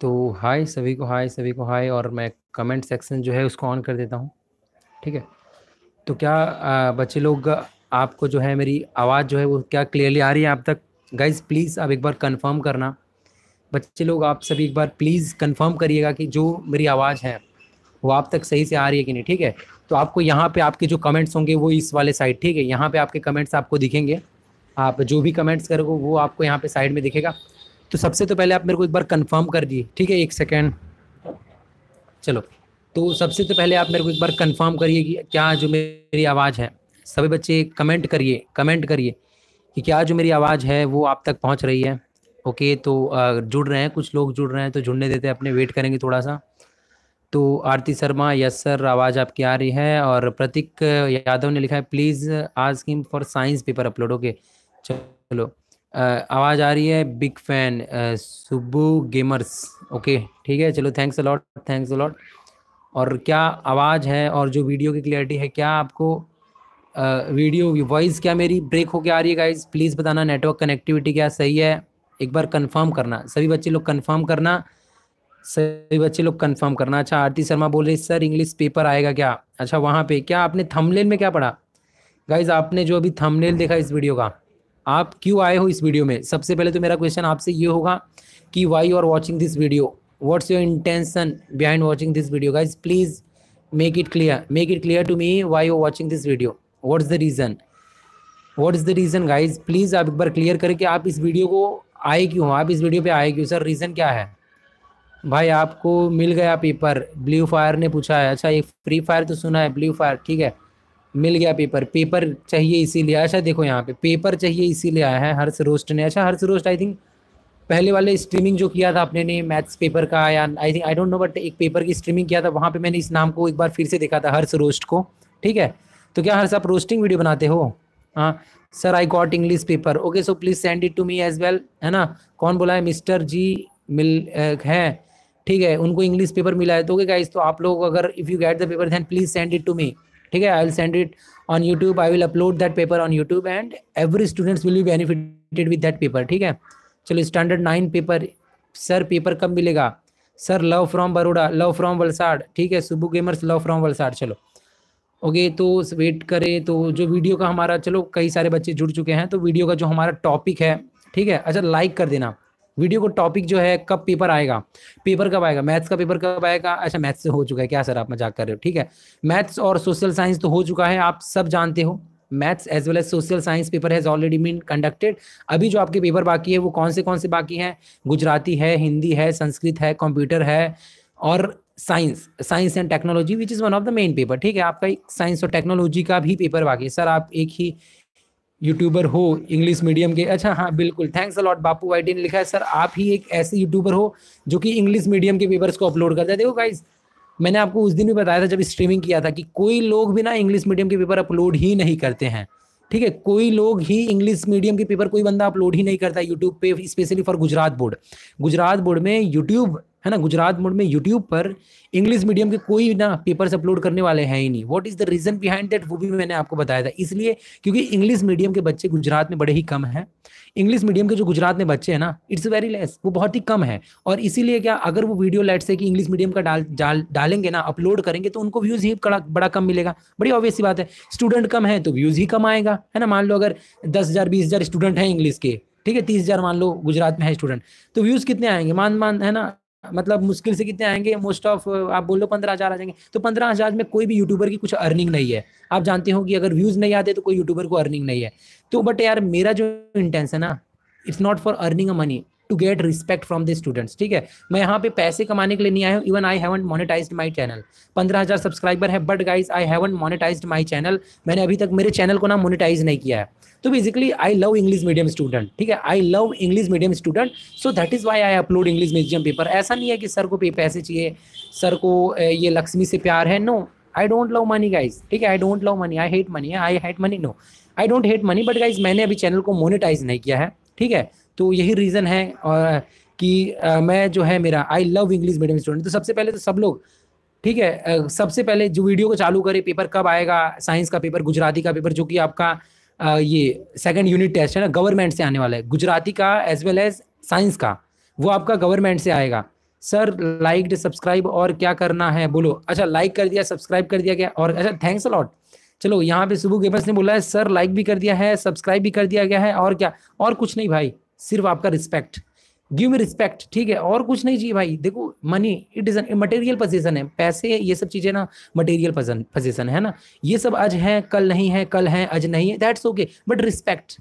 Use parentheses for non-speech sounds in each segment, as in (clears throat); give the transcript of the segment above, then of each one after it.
तो हाय सभी को हाय सभी को हाय और मैं कमेंट सेक्शन जो है उसको ऑन कर देता हूँ ठीक है तो क्या बच्चे लोग आपको जो है मेरी आवाज़ जो है वो क्या क्लियरली आ रही है आप तक गाइज प्लीज़ आप एक बार कंफर्म करना बच्चे लोग आप सभी एक बार प्लीज़ कंफर्म करिएगा कि जो मेरी आवाज़ है वो आप तक सही से आ रही है कि नहीं ठीक है तो आपको यहाँ पे आपके जो कमेंट्स होंगे वो इस वाले साइड ठीक है यहाँ पे आपके कमेंट्स आपको दिखेंगे आप जो भी कमेंट्स करोगे वो आपको यहाँ पे साइड में दिखेगा तो सबसे तो पहले आप मेरे को एक बार कंफर्म कर दिए ठीक है एक सेकेंड चलो तो सबसे तो पहले आप मेरे को एक बार कंफर्म करिए कि क्या जो मेरी आवाज़ है सभी बच्चे कमेंट करिए कमेंट करिए कि क्या जो मेरी आवाज़ है वो आप तक पहुंच रही है ओके तो जुड़ रहे हैं कुछ लोग जुड़ रहे हैं तो जुड़ने देते हैं अपने वेट करेंगे थोड़ा सा तो आरती शर्मा यस सर आवाज़ आपकी आ रही है और प्रतीक यादव ने लिखा है प्लीज़ आज कीम for science paper upload okay चलो आवाज़ आ रही है big fan Subu gamers okay ठीक है चलो थैंक्स अलॉट थैंक्स अलॉट और क्या आवाज़ है और जो वीडियो की क्लियरिटी है क्या आपको वीडियो वॉइस क्या मेरी ब्रेक होके आ रही है गाइज प्लीज़ बताना नेटवर्क कनेक्टिविटी क्या सही है एक बार कंफर्म करना सभी बच्चे लोग कंफर्म करना सभी बच्चे लोग कंफर्म करना अच्छा आरती शर्मा बोल रही सर इंग्लिश पेपर आएगा क्या अच्छा वहाँ पे क्या आपने थंबनेल में क्या पढ़ा गाइज आपने जो अभी थंबनेल देखा इस वीडियो का आप क्यों आए हो इस वीडियो में सबसे पहले तो मेरा क्वेश्चन आपसे ये होगा कि why you are watching this video what's your intention behind watching this video guys please make it clear make it clear to me why why watching this video what is the reason what is the reason guys please आप एक बार clear करें कि आप इस video को आए क्यों आप इस वीडियो पे आए क्यों सर रीज़न क्या है भाई आपको मिल गया पेपर ब्लू फायर ने पूछा है अच्छा ये फ्री फायर तो सुना है ब्लू फायर ठीक है मिल गया पेपर पेपर चाहिए इसीलिए अच्छा देखो यहाँ पे पेपर चाहिए इसीलिए आया है हर्ष रोस्ट ने अच्छा हर्ष रोस्ट आई थिंक पहले वाले स्ट्रीमिंग जो किया था अपने ने मैथ्स पेपर का या I think I don't know but एक पेपर की स्ट्रीमिंग किया था वहाँ पे मैंने इस नाम को एक बार फिर से देखा था हर्ष रोस्ट को ठीक है तो क्या हर्ष आप रोस्टिंग वीडियो बनाते हो हाँ sir I got English paper okay so please send it to me as well है ना कौन बोला है मिस्टर जी मिल है ठीक है उनको इंग्लिश पेपर मिला है तो ओके गाइज तो आप लोग अगर if you get the paper then please send it to me ठीक है I will send it on YouTube I will upload that paper on YouTube and every students will be benefited with that paper ठीक है चलो standard nine paper sir paper कब मिलेगा sir love from Baroda love from Valsad ठीक है सुबह gamers love from Valsad चलो okay तो वेट करें तो जो वीडियो का हमारा चलो कई सारे बच्चे जुड़ चुके हैं तो वीडियो का जो हमारा टॉपिक है ठीक है अच्छा लाइक कर देना वीडियो को टॉपिक जो है कब पेपर आएगा पेपर कब आएगा मैथ्स का पेपर कब आएगा अच्छा मैथ्स से हो चुका है क्या सर आप मजाक कर रहे हो ठीक है मैथ्स और सोशल साइंस तो हो चुका है आप सब जानते हो maths as well as social science paper has already been conducted अभी जो आपके पेपर बाकी है वो कौन से कौन से बाकी हैं गुजराती है हिंदी है संस्कृत है कंप्यूटर है और science science and technology which is one of the main paper ठीक है आपका साइंस और टेक्नोलॉजी का भी पेपर बाकी है सर आप एक ही यूट्यूबर हो इंग्लिश मीडियम के अच्छा हाँ बिल्कुल थैंक्स अलॉट बापू वाइटी ने लिखा है सर आप ही एक ऐसे यूट्यूबर हो जो कि इंग्लिश मीडियम के पेपर्स को अपलोड करते हैं देखो गाइज मैंने आपको उस दिन भी बताया था जब स्ट्रीमिंग किया था कि कोई लोग भी ना इंग्लिश मीडियम के पेपर अपलोड ही नहीं करते हैं ठीक है कोई लोग ही इंग्लिश मीडियम के पेपर कोई बंदा अपलोड ही नहीं करता यूट्यूब पे specially for Gujarat board Gujarat board में यूट्यूब है ना गुजरात मोड में यूट्यूब पर इंग्लिश मीडियम के कोई ना पेपर्स अपलोड करने वाले हैं ही नहीं what is the reason behind that वो भी मैंने आपको बताया था इसलिए क्योंकि इंग्लिश मीडियम के बच्चे गुजरात में बड़े ही कम हैं इंग्लिश मीडियम के जो गुजरात में बच्चे हैं ना इट्स वेरी लेस वो बहुत ही कम है और इसीलिए क्या अगर वो वीडियो लाइट से कि इंग्लिश मीडियम का डाल डाल डालेंगे ना अपलोड करेंगे तो उनको व्यूज ही बड़ा कम मिलेगा बड़ी ऑब्वियस बात है स्टूडेंट कम है तो व्यूज ही कम आएगा है ना मान लो अगर दस हज़ार बीस हज़ार स्टूडेंट हैं इंग्लिश के ठीक है तीस हज़ार मान लो गुजरात में है स्टूडेंट तो व्यूज़ कितने आएंगे मान मान है ना मतलब मुश्किल से कितने आएंगे मोस्ट ऑफ आप बोल लो पंद्रह हज़ार आ जाएंगे तो पंद्रह हज़ार में कोई भी यूट्यूबर की कुछ अर्निंग नहीं है आप जानते हो कि अगर व्यूज़ नहीं आते तो कोई यूट्यूबर को अर्निंग नहीं है तो बट यार मेरा जो इंटेंस है ना it's not for earning a money to get respect from the students ठीक है मैं यहाँ पे पैसे कमाने के लिए नहीं आया हूँ even I haven't monetize my channel पंद्रह हज़ार सब्सक्राइबर है but guys I haven't monetize my channel मैंने अभी तक मेरे चैनल को ना मोनिटाइज नहीं किया है तो basically I love English medium student ठीक है I love English medium student so that is why I upload English medium paper ऐसा नहीं है कि सर को पे पैसे चाहिए सर को ये लक्ष्मी से प्यार है no I don't love money guys ठीक है I don't love money I hate money I hate money no I don't hate money but guys मैंने अभी चैनल को मोनिटाइज नहीं किया है ठीक है तो यही रीज़न है कि मैं जो है मेरा I love English medium student तो सबसे पहले तो सब लोग ठीक है सबसे पहले जो वीडियो को चालू करें पेपर कब आएगा साइंस का पेपर गुजराती का पेपर जो कि आपका ये सेकंड यूनिट टेस्ट है ना गवर्नमेंट से आने वाला है गुजराती का एज वेल एज साइंस का वो आपका गवर्नमेंट से आएगा सर लाइक सब्सक्राइब और क्या करना है बोलो अच्छा लाइक कर दिया सब्सक्राइब कर दिया गया और अच्छा थैंक्स अलॉट चलो यहाँ पे सुबह गेबस ने बोला है सर लाइक भी कर दिया है सब्सक्राइब भी कर दिया गया है और क्या और कुछ नहीं भाई सिर्फ आपका रिस्पेक्ट गिव मी रिस्पेक्ट ठीक है और कुछ नहीं चाहिए भाई देखो money it is material position है पैसे ये सब चीजें ना मटेरियल पोजिशन है ना ये सब आज है कल नहीं है कल है आज नहीं है that's okay but respect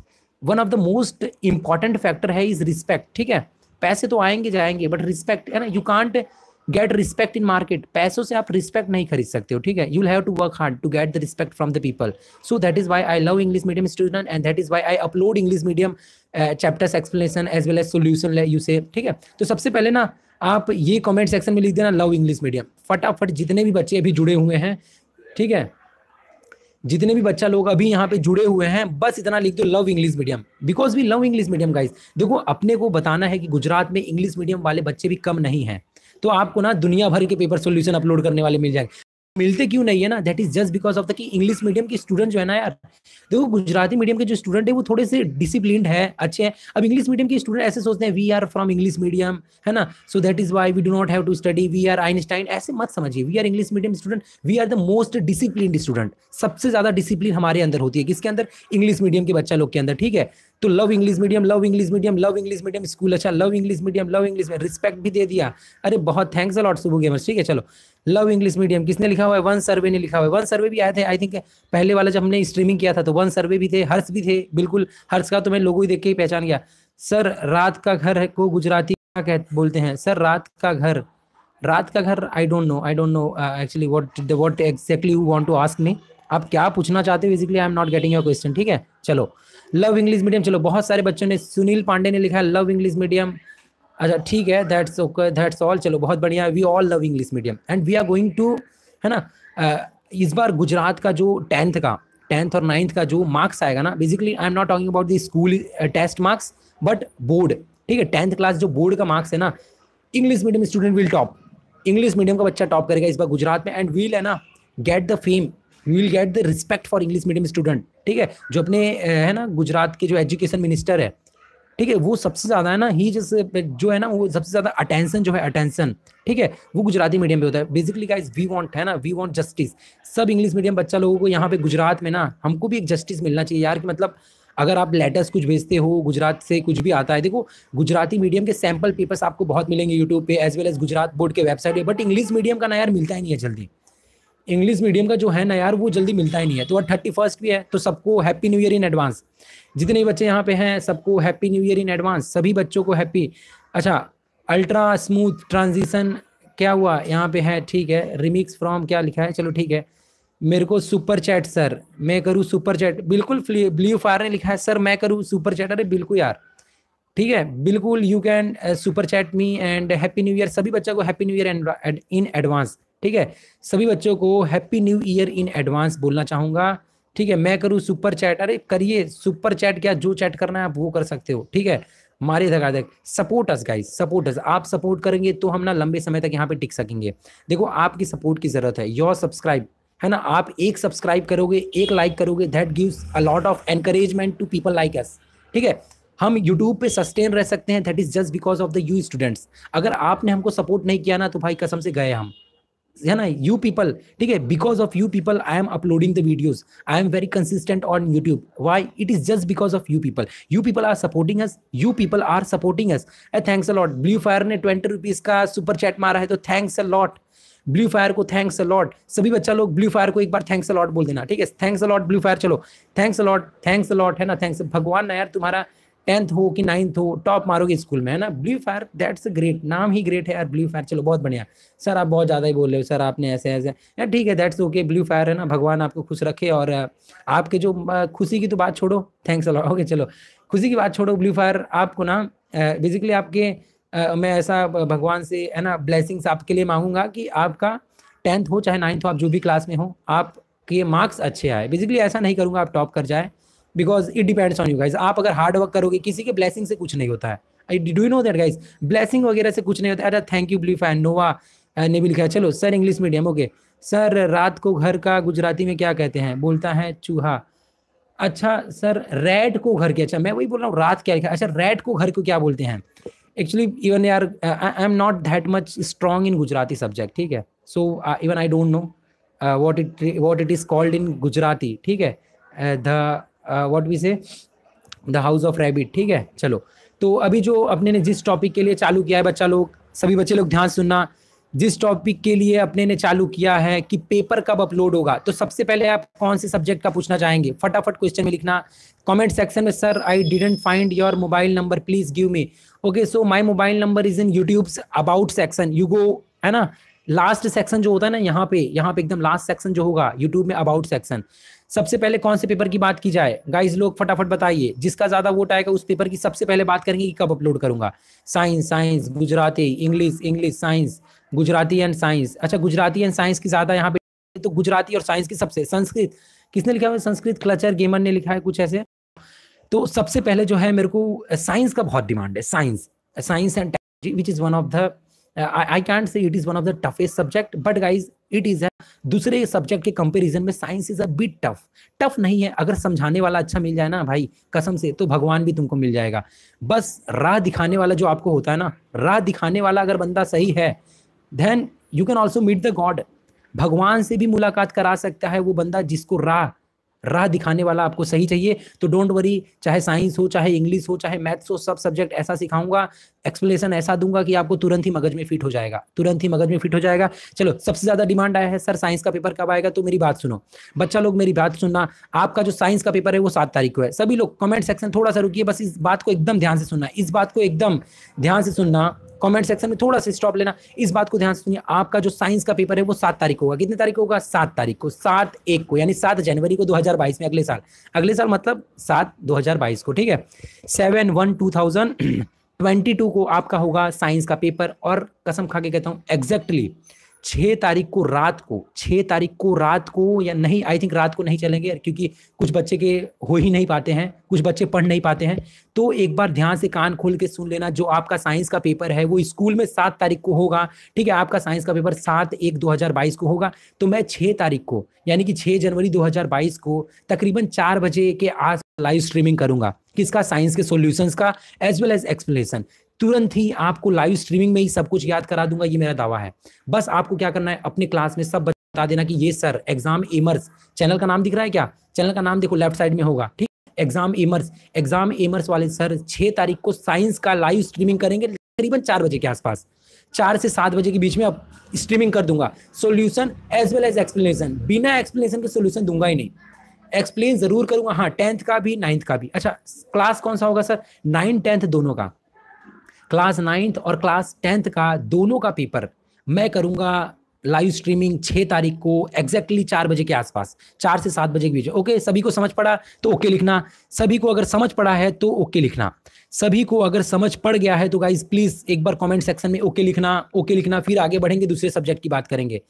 one of the most important factor है इज रिस्पेक्ट ठीक है पैसे तो आएंगे जाएंगे बट रिस्पेक्ट है ना you can't get respect in market पैसों से आप रिस्पेक्ट नहीं खरीद सकते हो ठीक है you have to work hard to get the respect from the people so that is why I love English medium student and that is why I upload English medium chapters explanation as well as solution you से ठीक है तो सबसे पहले ना आप ये comment section में लिख देना लव इंग्लिश मीडियम फटाफट जितने भी बच्चे अभी जुड़े हुए हैं ठीक है जितने भी बच्चा लोग अभी यहाँ पे जुड़े हुए हैं बस इतना लिख दो love English medium because we love English medium guys देखो अपने को बताना है कि गुजरात में इंग्लिश मीडियम वाले बच्चे भी कम नहीं हैं तो आपको ना दुनिया भर के पेपर सोल्यूशन अपलोड करने वाले मिल जाएंगे मिलते क्यों नहीं है ना that is just because of the कि इंग्लिश मीडियम के स्टूडेंट जो है ना यार देखो गुजराती मीडियम के जो स्टूडेंट है वो थोड़े से डिसिप्लिन है अच्छे हैं अब इंग्लिश मीडियम के स्टूडेंट ऐसे सोचते हैं we are from English medium है ना so that is why we do not have to study we are Einstein ऐसे मत समझिए we are English medium student we are the most discipline student सबसे ज्यादा डिसिप्लिन हमारे अंदर होती है किसके अंदर इंग्लिश मीडियम के बच्चा लोग के अंदर ठीक है तो love English medium love English medium love English medium school अच्छा love English medium love English में रिस्पेक्ट भी दे दिया अरे बहुत थैंक्स अलॉट सुबह गेमर्स ठीक है चलो लव इंग्लिश मीडियम किसने लिखा हुआ है वन सर्वे ने लिखा हुआ है वन सर्वे भी आए थे आई थिंक पहले वाला जब हमने स्ट्रीमिंग किया था तो वन सर्वे भी थे हर्ष भी थे बिल्कुल हर्ष का तो मैं लोगों ही देख के ही पहचान गया सर रात का घर को गुजराती क्या कह बोलते हैं सर रात का घर रात का घर I don't know I don't know actually what what exactly you want to ask me आप क्या पूछना चाहते हो basically I am not getting your question ठीक है चलो लव इंग्लिश मीडियम चलो बहुत सारे बच्चों ने सुनील पांडे ने लिखा है लव इंग्लिश मीडियम अच्छा ठीक है दैट्स ओके दैट्स ऑल चलो बहुत बढ़िया we all love English medium and we are going to है ना uh, इस बार गुजरात का जो टेंथ का टेंथ और नाइन्थ का जो मार्क्स आएगा ना basically I am not talking about the school test marks but board ठीक है टेंथ क्लास जो बोर्ड का मार्क्स है ना English medium student will top English medium का बच्चा टॉप करेगा इस बार गुजरात में एंड वील है ना get the fame you will get the respect for English medium student ठीक है जो अपने है ना गुजरात के जो एजुकेशन मिनिस्टर है ठीक है वो सबसे ज़्यादा है ना ही जैसे जो है ना वो सबसे ज़्यादा अटेंशन जो है अटेंशन ठीक है वो गुजराती मीडियम पे होता है बेसिकली गाइस वी वांट है ना वी वांट जस्टिस सब इंग्लिश मीडियम बच्चा लोगों को यहाँ पे गुजरात में ना हमको भी एक जस्टिस मिलना चाहिए यार कि मतलब अगर आप लेटर्स कुछ भेजते हो गुजरात से कुछ भी आता है देखो गुजराती मीडियम के सैम्पल पेपर्स आपको बहुत मिलेंगे यूट्यूब पे as well as Gujarat board के वेबसाइट पर बट इंग्लिश मीडियम का ना यार मिलता ही नहीं है जल्दी इंग्लिश मीडियम का जो है ना यार वो जल्दी मिलता ही नहीं है तो थर्टी फर्स्ट भी है तो सबको happy new year in advance जितने बच्चे यहाँ पे हैं सबको happy new year in advance सभी बच्चों को हैप्पी अच्छा अल्ट्रा स्मूथ ट्रांजिशन क्या हुआ यहाँ पे है ठीक है रिमिक्स फ्रॉम क्या लिखा है चलो ठीक है मेरे को सुपर चैट सर मैं करूँ सुपर चैट बिल्कुल ब्लू फायर ने लिखा है सर मैं करूँ सुपर चैट अरे बिल्कुल यार ठीक है बिल्कुल you can super chat me and happy new year सभी बच्चों को happy new year in advance ठीक है सभी बच्चों को happy new year in advance बोलना चाहूंगा ठीक है मैं करूँ सुपर चैट अरे करिए सुपर चैट क्या जो चैट करना है आप वो कर सकते हो ठीक है मारे धगा देख support us guys support us आप सपोर्ट करेंगे तो हम ना लंबे समय तक यहाँ पे टिक सकेंगे देखो आपकी सपोर्ट की जरूरत है योर सब्सक्राइब है ना आप एक सब्सक्राइब करोगे एक लाइक करोगे that gives a lot of encouragement to people like us ठीक है हम यूट्यूब पे सस्टेन रह सकते हैं that is just because of the you students अगर आपने हमको सपोर्ट नहीं किया ना तो भाई कसम से गए हम है ना यू पीपल ठीक है because of you people I am uploading the videos I am very consistent on YouTube why it is just because of you people you people are supporting us you people are supporting us thanks a lot blue fire ने twenty rupees का super chat मारा है तो thanks a lot blue fire को thanks a lot सभी बच्चा लोग blue fire को एक बार थैंक्स अलॉट बोल देना ठीक है थैंक्स अलॉट ब्लू फायर चलो थैंक्स अलॉट थैंक्स अलॉट है ना थैंक्स भगवान ना यार तुम्हारा टेंथ हो कि नाइन्थ हो टॉप मारोगे स्कूल में है ना ब्लू फायर दैट्स ग्रेट नाम ही ग्रेट है यार ब्लू फायर चलो बहुत बढ़िया सर आप बहुत ज़्यादा ही बोल रहे हो सर आपने ऐसे ऐसे यार ठीक है दैट्स ओके ब्लू फायर है ना भगवान आपको खुश रखे और आपके जो खुशी की तो बात छोड़ो थैंक्स अलॉट ओके चलो खुशी की बात छोड़ो ब्लू फायर आपको ना बेसिकली आपके मैं ऐसा भगवान से है ना ब्लेसिंग्स आपके लिए मांगूंगा कि आपका टेंथ हो चाहे नाइन्थ हो आप जो भी क्लास में हो आपके मार्क्स अच्छे आए बेसिकली ऐसा नहीं करूँगा आप टॉप कर जाए because it depends on you guys आप अगर हार्ड वर्क करोगे किसी के ब्लेसिंग से कुछ नहीं होता है I do know that guys blessing वगैरह से कुछ नहीं होता अच्छा thank you blue fan nova ने भी लिखा चलो sir English medium okay sir रात को घर का गुजराती में क्या कहते हैं बोलता है चूहा अच्छा सर रेड को घर के अच्छा मैं वही बोल रहा हूँ रात क्या लिखा अच्छा रेड को घर को क्या बोलते हैं एक्चुअली इवन यार I am not that much strong in Gujarati subject ठीक है so even I don't know what it what it is called in Gujarati ठीक है the what we say the house of rabbit ठीक है चलो तो अभी जो अपने ने जिस टॉपिक के लिए चालू किया है बच्चा लोग सभी बच्चे लोग ध्यान सुनना जिस टॉपिक के लिए अपने ने चालू किया है कि पेपर कब अपलोड होगा तो सबसे पहले आप कौन से सब्जेक्ट का पूछना चाहेंगे फटाफट क्वेश्चन में लिखना कमेंट सेक्शन में sir I didn't find your mobile number please give me okay so my mobile number is in YouTube's about section you go है ना लास्ट सेक्शन जो होता है ना यहाँ पे यहाँ पे एकदम लास्ट सेक्शन जो होगा यूट्यूब में अबाउट सेक्शन सबसे पहले कौन से पेपर की बात की जाए गाइस लोग फटाफट बताइए जिसका ज्यादा वोट आएगा उस पेपर की सबसे पहले बात करेंगे कि कब अपलोड करूंगा science science Gujarati English English science Gujarati and science अच्छा गुजराती एंड साइंस की ज्यादा यहाँ पे तो गुजराती और साइंस की सबसे संस्कृत किसने लिखा है संस्कृत क्लचर गेमर ने लिखा है कुछ ऐसे तो सबसे पहले जो है मेरे को साइंस का बहुत डिमांड है science science and which is one of the I can't say it is one of the toughest subject but guys it is दूसरे सब्जेक्ट के कंपेरिजन में science is a bit tough tough नहीं है अगर समझाने वाला अच्छा मिल जाए ना भाई कसम से तो भगवान भी तुमको मिल जाएगा बस राह दिखाने वाला जो आपको होता है ना राह दिखाने वाला अगर बंदा सही है then you can also meet the god भगवान से भी मुलाकात करा सकता है वो बंदा जिसको राह राह दिखाने वाला आपको सही चाहिए तो डोंट वरी चाहे साइंस हो चाहे इंग्लिश हो चाहे मैथ्स हो सब सब्जेक्ट ऐसा सिखाऊंगा एक्सप्लेनेशन ऐसा दूंगा कि आपको तुरंत ही मगज में फिट हो जाएगा तुरंत ही मगज में फिट हो जाएगा चलो सबसे ज्यादा डिमांड आया है सर साइंस का पेपर कब आएगा तो मेरी बात सुनो बच्चा लोग मेरी बात सुनना आपका जो साइंस का पेपर है वो सात तारीख को है सभी लोग कमेंट सेक्शन थोड़ा सा रुकिए बस इस बात को एकदम ध्यान से सुनना इस बात को एकदम ध्यान से सुनना कमेंट सेक्शन में थोड़ा सा स्टॉप लेना इस बात को ध्यान से सुनिए आपका जो साइंस का पेपर है वो सात तारीख को होगा कितने तारीख होगा सात तारीख को सात एक को यानी सात जनवरी को 2022 में अगले साल अगले साल मतलब सात 2022 को ठीक है seven one two thousand twenty two को आपका होगा साइंस का पेपर और कसम खा के कहता हूँ एग्जैक्टली छः तारीख को रात को छः तारीख को रात को या नहीं आई थिंक रात को नहीं चलेंगे क्योंकि कुछ बच्चे के हो ही नहीं पाते हैं कुछ बच्चे पढ़ नहीं पाते हैं तो एक बार ध्यान से कान खोल के सुन लेना जो आपका साइंस का पेपर है वो स्कूल में सात तारीख को होगा ठीक है आपका साइंस का पेपर सात एक दो हज़ार बाईस को होगा तो मैं छः तारीख को यानी कि छः जनवरी दो हज़ार बाईस को तकरीबन चार बजे के आस लाइव स्ट्रीमिंग करूंगा किसका साइंस के सोल्यूशन का एज वेल एज एक्सप्लेनेशन तुरंत ही आपको लाइव स्ट्रीमिंग में ही सब कुछ याद करा दूंगा ये मेरा दावा है बस आपको क्या करना है अपने क्लास में सब बता देना कि ये सर एग्जाम एमर्स चैनल का नाम दिख रहा है क्या चैनल का नाम देखो लेफ्ट साइड में होगा ठीक एग्जाम एमर्स एग्जाम एमर्स वाले सर छह तारीख को साइंस का लाइव स्ट्रीमिंग करेंगे करीबन चार बजे के आसपास चार से सात बजे के बीच में अब स्ट्रीमिंग कर दूंगा solution as well as explanation बिना एक्सप्लेनेशन के सोल्यूशन दूंगा ही नहीं एक्सप्लेन जरूर करूंगा हाँ टेंथ का भी नाइन्थ का भी अच्छा क्लास कौन सा होगा सर नाइन्थ टेंथ दोनों का क्लास नाइन्थ और क्लास टेंथ का दोनों का पेपर मैं करूंगा लाइव स्ट्रीमिंग छः तारीख को एग्जैक्टली exactly चार बजे के आसपास चार से सात बजे के बीच ओके सभी को समझ पड़ा तो ओके लिखना सभी को अगर समझ पड़ा है तो ओके लिखना सभी को अगर समझ पड़ गया है तो गाइज प्लीज़ एक बार कमेंट सेक्शन में ओके लिखना ओके लिखना फिर आगे बढ़ेंगे दूसरे सब्जेक्ट की बात करेंगे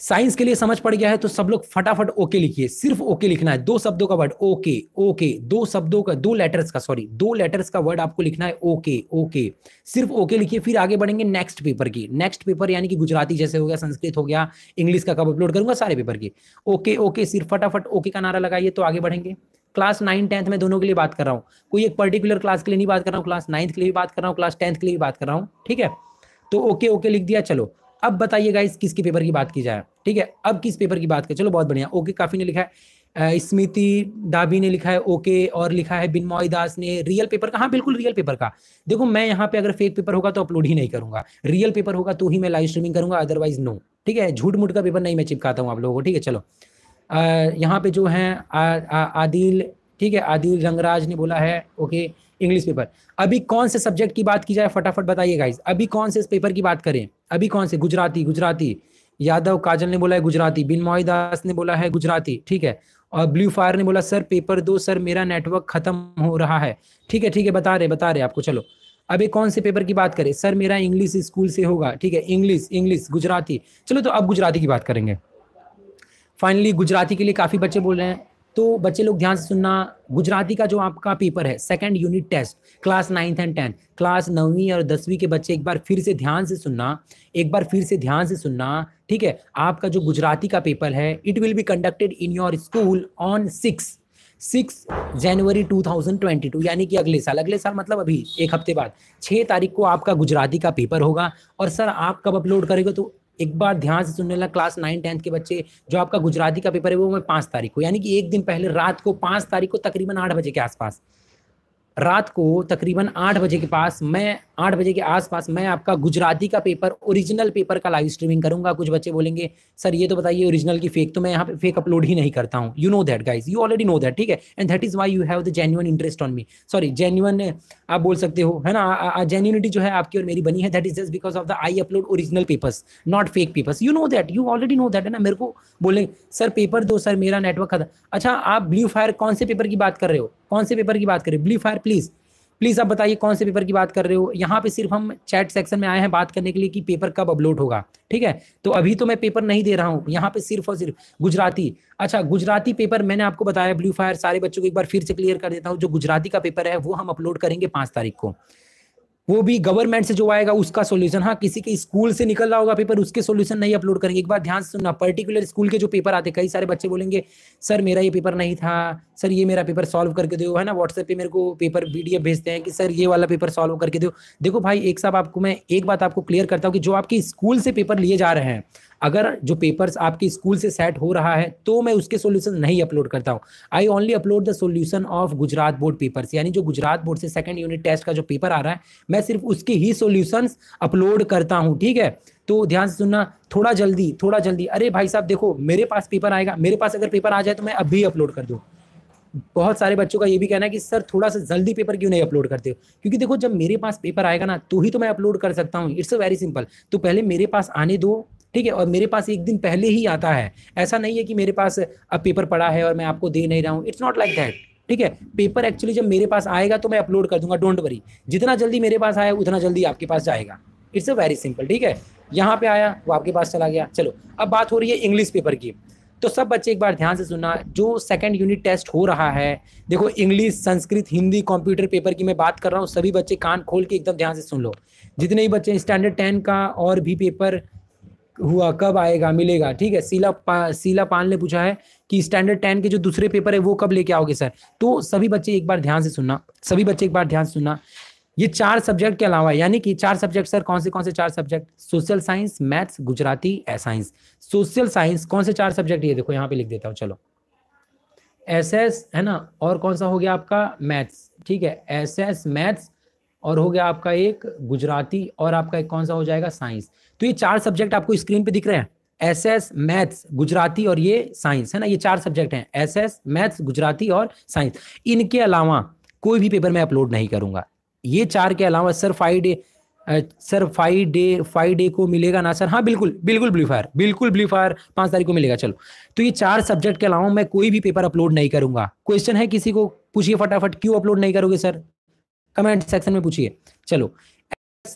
साइंस के लिए समझ पड़ गया है तो सब लोग फटाफट ओके लिखिए सिर्फ ओके लिखना है दो शब्दों का वर्ड ओके ओके दो शब्दों का दो लेटर्स का सॉरी दो लेटर्स का वर्ड आपको लिखना है ओके ओके सिर्फ ओके लिखिए फिर आगे बढ़ेंगे नेक्स्ट पेपर की नेक्स्ट पेपर यानी कि गुजराती जैसे हो गया संस्कृत हो गया इंग्लिश का कब अपलोड करूंगा सारे पेपर की ओके ओके सिर्फ फटाफट ओके का नारा लगाइए तो आगे बढ़ेंगे क्लास नाइन टेंथ में दोनों के लिए बात कर रहा हूँ कोई एक पर्टिकुलर क्लास के लिए नहीं बात कर रहा हूँ क्लास नाइन्थ के लिए भी बात कर रहा हूँ क्लास टेंथ के लिए भी बात कर रहा हूँ ठीक है तो ओके ओके लिख दिया चलो अब बताइए गाइस किसके पेपर की बात की जाए ठीक है अब किस पेपर की बात करें चलो बहुत बढ़िया ओके काफ़ी ने लिखा है स्मृति डाबी ने लिखा है ओके और लिखा है बिनमोई दास ने रियल पेपर का हाँ बिल्कुल रियल पेपर का देखो मैं यहाँ पे अगर फेक पेपर होगा तो अपलोड ही नहीं करूंगा रियल पेपर होगा तो ही मैं लाइव स्ट्रीमिंग करूंगा अदरवाइज नो ठीक है झूठ मूठ का पेपर नहीं मैं चिपकाता हूँ आप लोगों को ठीक है चलो यहाँ पे जो है आदिल ठीक है आदिल रंगराज ने बोला है ओके इंग्लिश पेपर अभी कौन से सब्जेक्ट की बात की जाए फटाफट बताइए गाइज अभी कौन से इस पेपर की बात करें अभी कौन से गुजराती गुजराती यादव काजल ने बोला है गुजराती बिन मोहिदास ने बोला है गुजराती ठीक है और ब्लू फायर ने बोला सर पेपर दो सर मेरा नेटवर्क खत्म हो रहा है ठीक है ठीक है बता रहे बता रहे आपको चलो अभी कौन से पेपर की बात करें सर मेरा इंग्लिश स्कूल से होगा ठीक है इंग्लिश इंग्लिश गुजराती चलो तो अब गुजराती की बात करेंगे फाइनली गुजराती के लिए काफ़ी बच्चे बोल रहे हैं तो बच्चे लोग ध्यान से सुनना गुजराती का जो आपका पेपर है second unit test class ninth and tenth class नौवीं और दसवीं के बच्चे एक बार फिर से ध्यान से सुनना एक बार फिर से ध्यान से सुनना ठीक है आपका जो गुजराती का पेपर है it will be conducted in your school on six six January two thousand twenty two यानी कि अगले साल अगले साल मतलब अभी एक हफ्ते बाद छः तारीख को आपका गुजराती का पेपर होगा और सर आप कब अपलोड करेगा तो एक बार ध्यान से सुनने लगा क्लास नाइन टेंथ के बच्चे जो आपका गुजराती का पेपर है वो मैं पांच तारीख को यानी कि एक दिन पहले रात को पांच तारीख को तकरीबन आठ बजे के आसपास रात को तकरीबन आठ बजे के पास मैं आठ बजे के आसपास मैं आपका गुजराती का पेपर ओरिजिनल पेपर का लाइव स्ट्रीमिंग करूंगा कुछ बच्चे बोलेंगे सर ये तो बताइए ओरिजिनल की फेक तो मैं यहाँ पे फेक अपलोड ही नहीं करता हूँ you know that guys you already know that ठीक है and that is why you have the genuine interest on me sorry genuine आप बोल सकते हो है ना जेन्यूनिटी जो है आपकी और मेरी बनी है that is just because of the I upload original papers not fake papers you know that you already know that है ना मेरे को बोले सर पेपर दो सर मेरा नेटवर्क अच्छा आप ब्लू फायर कौन से पेपर की बात कर रहे हो कौन से पेपर की बात कर रहे हो ब्लू फायर प्लीज़ प्लीज़ आप बताइए कौन से पेपर की बात कर रहे हो यहाँ पे सिर्फ हम चैट सेक्शन में आए हैं बात करने के लिए कि पेपर कब अपलोड होगा ठीक है तो अभी तो मैं पेपर नहीं दे रहा हूँ यहाँ पे सिर्फ और सिर्फ गुजराती अच्छा गुजराती पेपर मैंने आपको बताया ब्लू फायर सारे बच्चों को एक बार फिर से क्लियर कर देता हूँ जो गुजराती का पेपर है वो हम अपलोड करेंगे पाँच तारीख को वो भी गवर्नमेंट से जो आएगा उसका सोल्यूशन हाँ किसी के स्कूल से निकल रहा होगा पेपर उसके सोल्यूशन नहीं अपलोड करेंगे एक बार ध्यान से सुनना पर्टिकुलर स्कूल के जो पेपर आते कई सारे बच्चे बोलेंगे सर मेरा ये पेपर नहीं था सर ये मेरा पेपर सॉल्व करके दो है ना व्हाट्सएप पे मेरे को पेपर पीडीएफ भेजते हैं कि सर ये वाला पेपर सॉल्व करके दो देखो भाई एक साहब आपको मैं एक बात आपको क्लियर करता हूँ कि जो आपके स्कूल से पेपर लिए जा रहे हैं अगर जो पेपर्स आपके स्कूल से सेट हो रहा है तो मैं उसके सोल्यूशन नहीं अपलोड करता हूँ I only upload the solution of Gujarat board papers यानी जो गुजरात बोर्ड से सेकेंड यूनिट टेस्ट का जो पेपर आ रहा है मैं सिर्फ उसके ही सोल्यूशन अपलोड करता हूँ ठीक है तो ध्यान से सुनना थोड़ा जल्दी थोड़ा जल्दी अरे भाई साहब देखो मेरे पास पेपर आएगा मेरे पास अगर पेपर आ जाए तो मैं अभी अपलोड कर दूँ बहुत सारे बच्चों का ये भी कहना है कि सर थोड़ा सा जल्दी पेपर क्यों नहीं अपलोड करते हो क्योंकि देखो जब मेरे पास पेपर आएगा ना तो ही तो मैं अपलोड कर सकता हूँ इट्स वेरी सिंपल तो पहले मेरे पास आने दो ठीक है और मेरे पास एक दिन पहले ही आता है ऐसा नहीं है कि मेरे पास अब पेपर पड़ा है और मैं आपको दे नहीं रहा हूँ इट्स नॉट लाइक दैट ठीक है पेपर एक्चुअली जब मेरे पास आएगा तो मैं अपलोड कर दूंगा डोंट वरी जितना जल्दी मेरे पास आया उतना जल्दी आपके पास जाएगा इट्स अ वेरी सिंपल ठीक है यहाँ पे आया वो आपके पास चला गया चलो अब बात हो रही है इंग्लिश पेपर की तो सब बच्चे एक बार ध्यान से सुनना जो सेकंड यूनिट टेस्ट हो रहा है देखो English Sanskrit Hindi computer paper की मैं बात कर रहा हूँ सभी बच्चे कान खोल के एकदम ध्यान से सुन लो जितने भी बच्चे स्टैंडर्ड टेन का और भी पेपर हुआ कब आएगा मिलेगा ठीक है सीला पा, सीला पाल ने पूछा है कि स्टैंडर्ड टेन के जो दूसरे पेपर है वो कब लेके आओगे सर तो सभी बच्चे एक बार ध्यान से सुनना सभी बच्चे एक बार ध्यान से सुनना ये चार सब्जेक्ट के अलावा यानी कि चार सब्जेक्ट सर कौन से कौन से चार subject social science maths Gujarati ए साइंस सोशल साइंस कौन से चार सब्जेक्ट ये देखो यहाँ पे लिख देता हूँ चलो एस एस है ना और कौन सा हो गया आपका मैथ्स ठीक है एस एस मैथ्स और हो गया आपका एक गुजराती और आपका एक कौन सा हो जाएगा साइंस तो ये चार सब्जेक्ट आपको स्क्रीन पे दिख रहे हैं एस एस मैथ्स गुजराती और ये साइंस है ना ये चार सब्जेक्ट हैं एस एस मैथ्स गुजराती और साइंस इनके अलावा कोई भी पेपर मैं अपलोड नहीं करूंगा ये चार के अलावा sir five day sir five day five day को मिलेगा ना सर हाँ बिल्कुल बिल्कुल ब्लू फायर बिल्कुल ब्लू फायर पाँच तारीख को मिलेगा चलो तो ये चार सब्जेक्ट के अलावा मैं कोई भी पेपर अपलोड नहीं करूंगा क्वेश्चन है किसी को पूछिए फटाफट क्यों अपलोड नहीं करोगे सर कमेंट सेक्शन में पूछिए चलो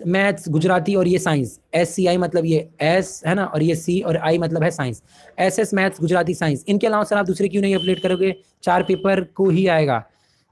मैथ्स गुजराती और ये साइंस एस सी आई मतलब ये एस है ना और ये सी और आई मतलब है science S S maths Gujarati science इनके अलावा सर आप दूसरे क्यों नहीं अपलेट करोगे चार पेपर को ही आएगा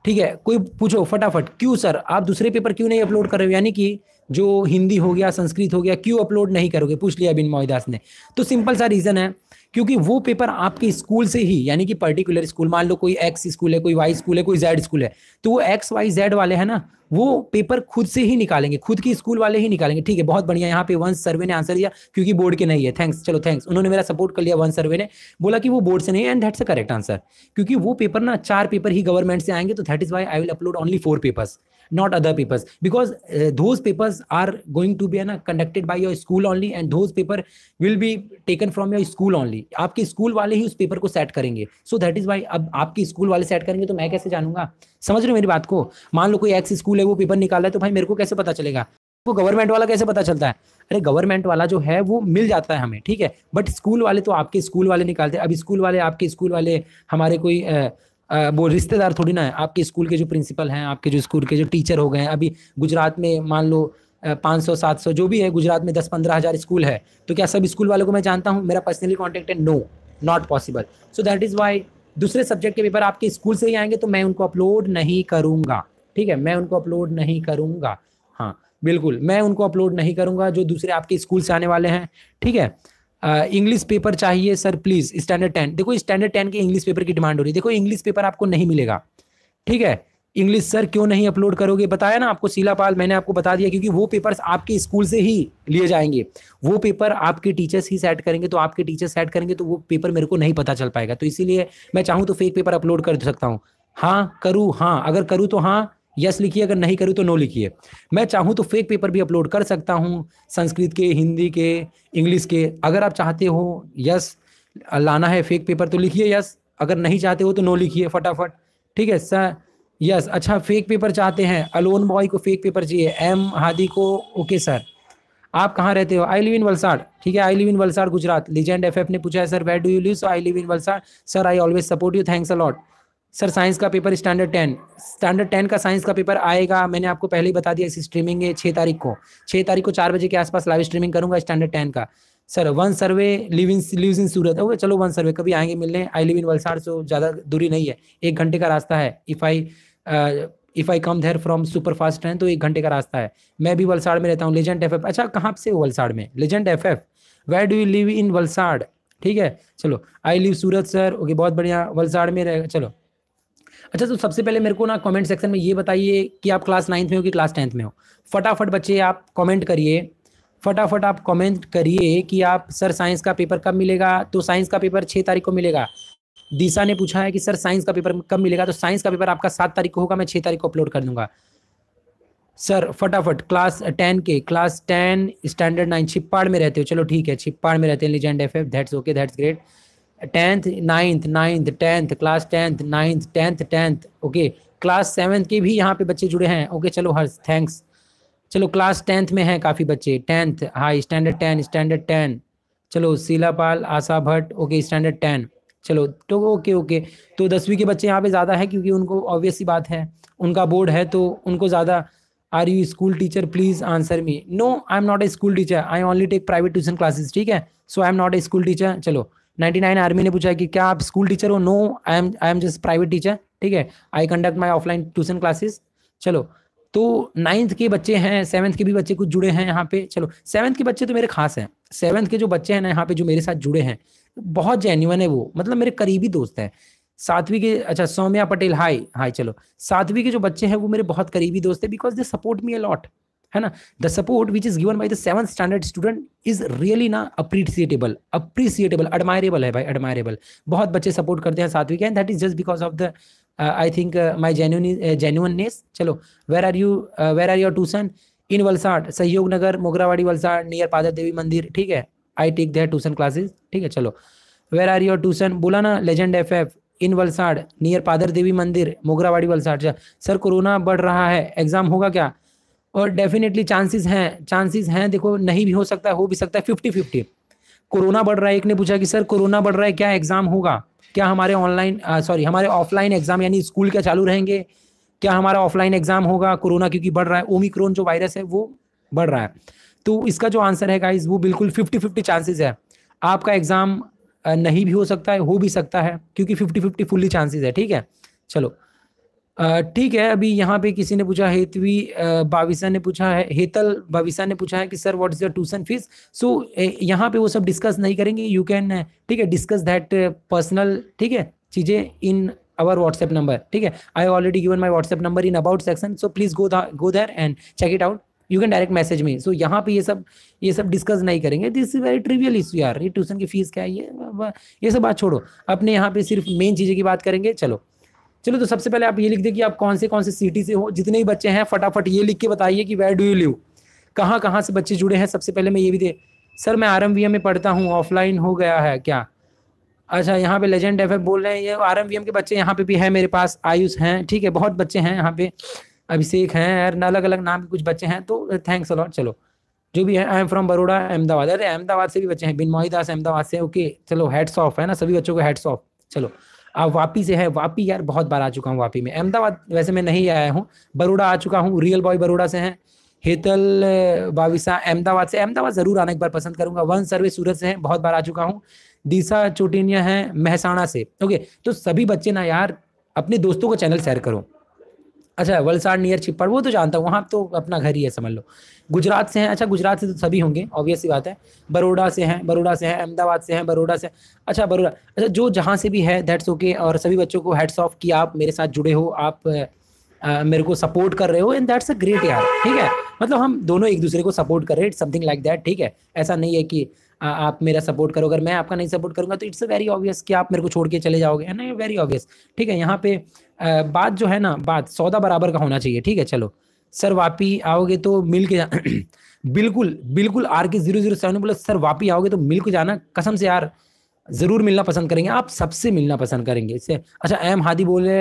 ठीक है कोई पूछो फटाफट क्यों सर आप दूसरे पेपर क्यों नहीं अपलोड करोगे यानी कि जो हिंदी हो गया संस्कृत हो गया क्यों अपलोड नहीं करोगे पूछ लिया बिन मोहिदास ने तो सिंपल सा रीज़न है क्योंकि वो पेपर आपके स्कूल से ही यानी कि पर्टिकुलर स्कूल मान लो कोई एक्स स्कूल है कोई वाई स्कूल है कोई जेड स्कूल है तो वो एक्स वाई जेड वाले है ना वो पेपर खुद से ही निकालेंगे खुद की स्कूल वाले ही निकालेंगे ठीक है बहुत बढ़िया यहाँ पे वंस सर्वे ने आंसर दिया क्योंकि बोर्ड के नहीं है थैंक्स चलो थैंक्स उन्होंने मेरा सपोर्ट कर लिया वन सर्वे ने बोला कि वो बोर्ड से नहीं and that's a correct answer क्योंकि वो पेपर ना चार पेपर ही गवर्नमेंट से आएंगे तो that is why I will upload only four papers not other papers because uh, those papers are going to be uh, conducted by your school only and those paper will be taken from your school only आपके school वाले ही उस paper को set करेंगे सो that is Y अब आपके school वाले set करेंगे तो मैं कैसे जानूंगा समझ रहे हो मेरी बात को मान लो कोई एक्स स्कूल है वो पेपर निकाला है तो भाई मेरे को कैसे पता चलेगा वो गवर्नमेंट वाला कैसे पता चलता है अरे गवर्नमेंट वाला जो है वो मिल जाता है हमें ठीक है बट स्कूल वाले तो आपके स्कूल वाले निकालते हैं अब स्कूल वाले आपके स्कूल वाले हमारे कोई वो रिश्तेदार थोड़ी ना है आपके स्कूल के जो प्रिंसिपल हैं आपके जो स्कूल के जो टीचर हो गए हैं अभी गुजरात में मान लो पाँच सौ सात सौ जो भी है गुजरात में दस पंद्रह हज़ार स्कूल है तो क्या सब स्कूल वालों को मैं जानता हूँ मेरा पर्सनली कॉन्टेक्ट है no not possible so that is why दूसरे सब्जेक्ट के पेपर आपके स्कूल से ही आएंगे तो मैं उनको अपलोड नहीं करूँगा ठीक है मैं उनको अपलोड नहीं करूँगा हाँ बिल्कुल मैं उनको अपलोड नहीं करूँगा जो दूसरे आपके स्कूल से आने वाले हैं ठीक है इंग्लिश पेपर चाहिए सर प्लीज स्टैंडर्ड टेन देखो स्टैंडर्ड टेन के इंग्लिश पेपर की डिमांड हो रही है देखो इंग्लिश पेपर आपको नहीं मिलेगा ठीक है इंग्लिश सर क्यों नहीं अपलोड करोगे बताया ना आपको शिलापाल मैंने आपको बता दिया क्योंकि वो पेपर्स आपके स्कूल से ही लिए जाएंगे वो पेपर आपके टीचर्स ही सेट करेंगे तो आपके टीचर्स सेट करेंगे तो वो पेपर मेरे को नहीं पता चल पाएगा तो इसीलिए मैं चाहूँ तो फेक पेपर अपलोड कर सकता हूँ हाँ करूँ हाँ अगर करूँ तो हाँ यस लिखिए अगर नहीं करूँ तो नो लिखिए मैं चाहूँ तो फेक पेपर भी अपलोड कर सकता हूँ संस्कृत के हिंदी के इंग्लिश के अगर आप चाहते हो यस लाना है फेक पेपर तो लिखिए यस अगर नहीं चाहते हो तो नो लिखिए फटाफट ठीक है सर यस अच्छा फेक पेपर चाहते हैं अलोन बॉय को फेक पेपर चाहिए एम हादी को ओके सर आप कहाँ रहते हो आई लिव इन वलसाड ठीक है I live in Valsad Gujarat legend F ने पूछा है sir where do you live so I live in Valsad sir I always support you thanks a lot sir science का paper standard ten standard ten का science का paper आएगा मैंने आपको पहले ही बता दिया इस स्ट्रीमिंग है छः तारीख को छः तारीख को चार बजे के आसपास लाइव स्ट्रीमिंग करूंगा स्टैंडर्ड टेन का sir one survey live in live in Surat okay चलो वन सर्वे कभी आएंगे मिलने आई लिव इन वलसाड़ सो ज़्यादा दूरी नहीं है एक घंटे का रास्ता है if I if I come there from super fast train तो एक घंटे का रास्ता है मैं भी वलसाड़ में रहता हूँ लेजेंड एफ अच्छा कहाँ से हो वलसाड़ में legend F F where do you live in Valsad ठीक है चलो I live Surat sir okay बहुत बढ़िया वलसाड़ में रहेगा चलो अच्छा तो सबसे पहले मेरे को ना कमेंट सेक्शन में ये बताइए कि आप क्लास नाइन्थ में हो कि क्लास टेंथ में हो फटाफट बच्चे आप कमेंट करिए फटाफट आप कमेंट करिए कि आप सर साइंस का पेपर कब मिलेगा तो साइंस का पेपर छः तारीख को मिलेगा दिशा ने पूछा है कि सर साइंस का पेपर कब मिलेगा तो साइंस का पेपर आपका सात तारीख को होगा मैं छः तारीख को अपलोड कर दूंगा सर फटाफट क्लास टेन के class ten standard nine Chhippad में रहते हो चलो ठीक है छिप्पाड़ में रहते हैं legend F F that's okay that's great tenth ninth ninth tenth class tenth ninth tenth tenth okay class seventh के भी यहाँ पे बच्चे जुड़े हैं ओके okay, चलो हर्ष थैंक्स चलो क्लास टेंथ में हैं काफ़ी बच्चे tenth high standard ten standard ten चलो Shilapal Asha Bhatt okay standard ten चलो तो ओके ओके तो दसवीं के बच्चे यहाँ पे ज़्यादा है क्योंकि उनको ऑब्वियस ही बात है उनका बोर्ड है तो उनको ज़्यादा are you school teacher please answer me no I am not a school teacher I only take private tuition classes ठीक है so I am not a school teacher चलो नाइनटी नाइन आर्मी ने पूछा कि क्या आप स्कूल टीचर हो no I am I am just private teacher ठीक है I conduct my offline tuition classes चलो तो नाइन्थ के बच्चे हैं सेवन्थ के भी बच्चे कुछ जुड़े हैं यहाँ पे चलो सेवन्थ के बच्चे तो मेरे खास हैं सेवन्थ के जो बच्चे हैं ना यहाँ पे जो मेरे साथ जुड़े हैं बहुत जेन्यून है वो मतलब मेरे करीबी दोस्त हैं सातवीं के अच्छा सौम्या पटेल हाय हाय चलो सातवीं के जो बच्चे हैं वो मेरे बहुत करीबी दोस्त है because they support me a lot है ना the support which is given by the seven standard student is really ना अप्रिसिएटेबल अप्रिसिएटेबल एडमायरेबल है भाई एडमायरेबल बहुत बच्चे सपोर्ट करते हैं सातवीं के and that is just because of the I think my genuine genuineness चलो where are you where are your tuition in Valsad Sahyog Nagar मोगरावाड़ी Valsad near Padar Devi Mandir ठीक है I take there tuition classes ठीक है चलो वेर आर योर ट्यूशन बोला ना legend F F in Valsad near Padar Devi Mandir Mograwadi Valsad sir अच्छा, corona बढ़ रहा है एग्जाम होगा क्या और डेफिनेटली चांसेस हैं चांसेस हैं देखो नहीं भी हो सकता हो भी सकता है फिफ्टी फिफ्टी कोरोना बढ़ रहा है एक ने पूछा कि सर कोरोना बढ़ रहा है क्या एग्ज़ाम होगा क्या हमारे ऑनलाइन सॉरी हमारे ऑफलाइन एग्ज़ाम यानी स्कूल क्या चालू रहेंगे क्या हमारा ऑफलाइन एग्ज़ाम होगा कोरोना क्योंकि बढ़ रहा है ओमिक्रोन जो वायरस है वो बढ़ रहा है तो इसका जो आंसर है गाइज वो बिल्कुल फिफ्टी फिफ्टी चांसेज है आपका एग्ज़ाम नहीं भी हो सकता है हो भी सकता है क्योंकि फिफ्टी फिफ्टी फुल्ली चांसेज है ठीक है चलो ठीक है अभी यहाँ पे किसी ने पूछा हेतवी बाविसा ने पूछा है हेतल बाविसा ने पूछा है कि sir what is your tuition fees so यहाँ पे वो सब डिस्कस नहीं करेंगे यू कैन ठीक है डिस्कस दैट पर्सनल ठीक है चीज़ें इन आवर व्हाट्सएप नंबर ठीक है I already given my WhatsApp number in about section so please go go there and check it out you can direct message में सो यहाँ पे ये सब ये सब डिस्कस नहीं करेंगे this is very trivial issue यार ये ट्यूशन की फीस क्या है ये ये सब बात छोड़ो अपने यहाँ पे सिर्फ मेन चीज़ें की बात करेंगे चलो चलो तो सबसे पहले आप ये लिख दें कि आप कौन से कौन से सिटी से हो जितने भी बच्चे हैं फटाफट ये लिख के बताइए कि वेयर डू यू लिव कहाँ कहाँ से बच्चे जुड़े हैं सबसे पहले मैं ये भी दे सर मैं आर में पढ़ता हूँ ऑफलाइन हो गया है क्या अच्छा यहाँ पे लेजेंड एफ बोल रहे हैं ये आर के बच्चे यहाँ पे भी हैं मेरे पास आयुष हैं ठीक है बहुत बच्चे हैं यहाँ पे अभिषेक हैं यार अलग अलग नाम के कुछ बच्चे हैं तो थैंक्स अलॉट चलो जो भी है I am from Baroda Ahmedabad अरे अहमदाबाद से भी बच्चे हैं बिन मोहिदास अहमदाबाद से ओके चलो हेड्स ऑफ है ना सभी बच्चों को हेड्स ऑफ चलो वापी से है वापी यार बहुत बार आ चुका हूँ वापी में अहमदाबाद वैसे मैं नहीं आया हूँ बरोड़ा आ चुका हूँ रियल बॉय बरोडा से है हेतल बाविसा अहमदाबाद से अहमदाबाद ज़रूर आना एक बार पसंद करूंगा वन सर्वे सूरत से है बहुत बार आ चुका हूँ दिशा चोटिनिया है महसाणा से ओके तो सभी बच्चे ना यार अपने दोस्तों को चैनल शेयर करो अच्छा वलसाड नियर छिप्पड़ वो तो जानता हूँ वहाँ तो अपना घर ही है समझ लो गुजरात से हैं अच्छा गुजरात से तो सभी होंगे ऑब्वियस बात है बड़ोड़ा से हैं बड़ोड़ा से हैं अहमदाबाद से हैं बड़ोड़ा से अच्छा बड़ोड़ा अच्छा जो जहाँ से भी है दैट्स ओके और सभी बच्चों को हेड्स ऑफ कि आप मेरे साथ जुड़े हो आप आ, मेरे को सपोर्ट कर रहे हो एंड दैट्स अ ग्रेट यार ठीक है मतलब हम दोनों एक दूसरे को सपोर्ट कर रहे हैं समथिंग लाइक दैट ठीक है ऐसा नहीं है कि आप मेरा सपोर्ट करो अगर मैं आपका नहीं सपोर्ट करूंगा तो इट्स वेरी ऑब्वियस कि आप मेरे को छोड़ के चले जाओगे है ना वेरी ऑब्वियस ठीक है यहाँ पे आ, बात जो है ना बात सौदा बराबर का होना चाहिए ठीक है चलो सर वापी आओगे तो मिल के (clears throat) बिल्कुल बिल्कुल R K zero zero seven बोला सर वापी आओगे तो मिल के जाना कसम से यार ज़रूर मिलना पसंद करेंगे आप सबसे मिलना पसंद करेंगे इससे अच्छा एम हादी बोले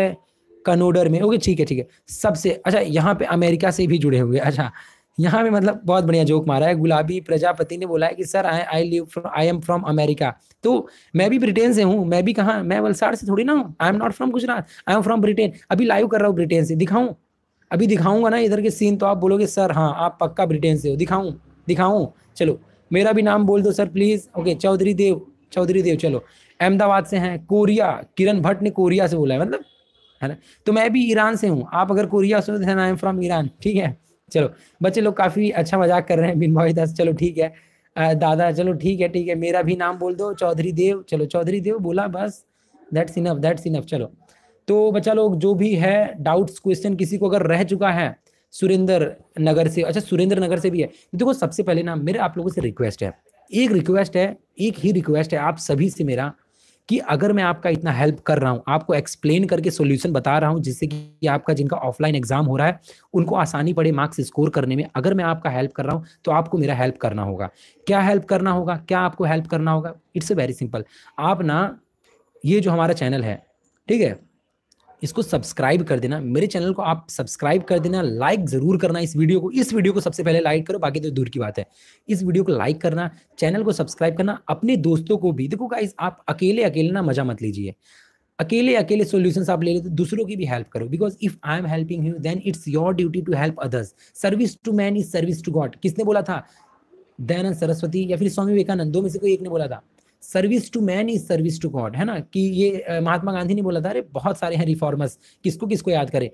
कनोडर में ओके ठीक है ठीक है सबसे अच्छा यहाँ पे अमेरिका से भी जुड़े हुए अच्छा यहाँ भी मतलब बहुत बढ़िया जोक मारा है गुलाबी प्रजापति ने बोला है कि sir I I live I am from America तो मैं भी ब्रिटेन से हूँ मैं भी कहाँ मैं वलसाड़ से थोड़ी ना हूँ I am not from Gujarat I am from Britain अभी लाइव कर रहा हूँ ब्रिटेन से दिखाऊँ अभी दिखाऊंगा ना इधर के सीन तो आप बोलोगे सर हाँ आप पक्का ब्रिटेन से हो दिखाऊँ दिखाऊँ चलो मेरा भी नाम बोल दो sir please okay Chaudhary Dev Chaudhary Dev चलो अहमदाबाद से हैं कोरिया किरण भट्ट ने कोरिया से बोला है मतलब है ना तो मैं भी ईरान से हूँ आप अगर कोरिया से आई एम फ्रॉम ईरान ठीक है चलो बच्चे लोग काफ़ी अच्छा मजाक कर रहे हैं बिन भाई दास चलो ठीक है दादा चलो ठीक है ठीक है मेरा भी नाम बोल दो चौधरी देव चलो चौधरी देव बोला बस दैट्स इनफ दैट्स इनफ चलो तो बच्चा लोग जो भी है डाउट्स क्वेश्चन किसी को अगर रह चुका है सुरेंद्र नगर से अच्छा सुरेंद्र नगर से भी है देखो सबसे पहले ना मेरे आप लोगों से रिक्वेस्ट है एक रिक्वेस्ट है एक ही रिक्वेस्ट है आप सभी से मेरा कि अगर मैं आपका इतना हेल्प कर रहा हूँ आपको एक्सप्लेन करके सोल्यूशन बता रहा हूँ जिससे कि आपका जिनका ऑफलाइन एग्जाम हो रहा है उनको आसानी पड़े मार्क्स स्कोर करने में अगर मैं आपका हेल्प कर रहा हूँ तो आपको मेरा हेल्प करना होगा क्या हेल्प करना होगा क्या आपको हेल्प करना होगा इट्स वेरी सिंपल आप ना ये जो हमारा चैनल है ठीक है इसको सब्सक्राइब कर देना मेरे चैनल को आप सब्सक्राइब कर देना लाइक ज़रूर करना इस वीडियो को इस वीडियो को सबसे पहले लाइक करो बाकी तो दूर की बात है इस वीडियो को लाइक करना चैनल को सब्सक्राइब करना अपने दोस्तों को भी देखो गाइज आप अकेले अकेले ना मज़ा मत लीजिए अकेले अकेले सोल्यूशन आप ले लेते दूसरों की भी हेल्प करो because if I am helping you then it's your duty to help others service to man is service to god किसने बोला था दयानंद सरस्वती या फिर स्वामी विवेकानंद दो में से कोई एक ने बोला था service to man is service to god है ना कि ये महात्मा गांधी ने बोला था अरे बहुत सारे हैं रिफॉर्मर्स किसको किसको याद करें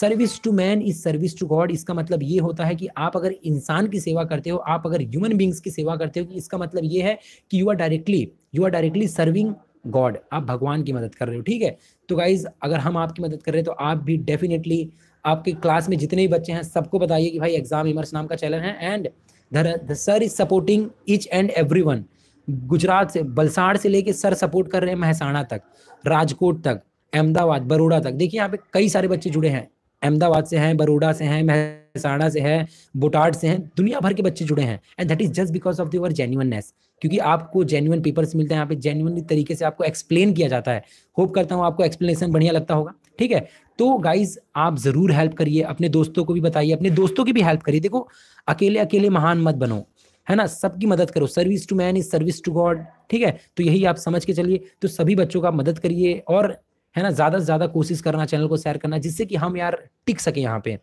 service to man is service to god इसका मतलब ये होता है कि आप अगर इंसान की सेवा करते हो आप अगर ह्यूमन बींग्स की सेवा करते हो कि इसका मतलब ये है कि you are directly you are directly serving god आप भगवान की मदद कर रहे हो ठीक है तो गाइज अगर हम आपकी मदद कर रहे हैं तो आप भी डेफिनेटली आपके क्लास में जितने भी बच्चे हैं सबको बताइए कि भाई एग्जाम इमर्स नाम का चैनल है and the sir is supporting each and every one Gujarat से बलसाड़ से लेके सर सपोर्ट कर रहे हैं महसाणा तक राजकोट तक अहमदाबाद बरोड़ा तक देखिए यहाँ पे कई सारे बच्चे जुड़े हैं अहमदाबाद से हैं बरोड़ा से हैं महसाणा से है बोटाड से हैं दुनिया भर के बच्चे जुड़े हैं and that is just because of their genuineness क्योंकि आपको जेन्यून पेपर्स मिलते हैं यहाँ पे जेन्यूनली तरीके से आपको एक्सप्लेन किया जाता है होप करता हूँ आपको एक्सप्लेनेशन बढ़िया लगता होगा ठीक है तो गाइज आप ज़रूर हेल्प करिए अपने दोस्तों को भी बताइए अपने दोस्तों की भी हेल्प करिए देखो अकेले अकेले महान मत बनो है ना सबकी मदद करो service to man is service to god ठीक है तो यही आप समझ के चलिए तो सभी बच्चों का मदद करिए और है ना ज्यादा से ज्यादा कोशिश करना चैनल को शेयर करना जिससे कि हम यार टिक सके यहाँ पे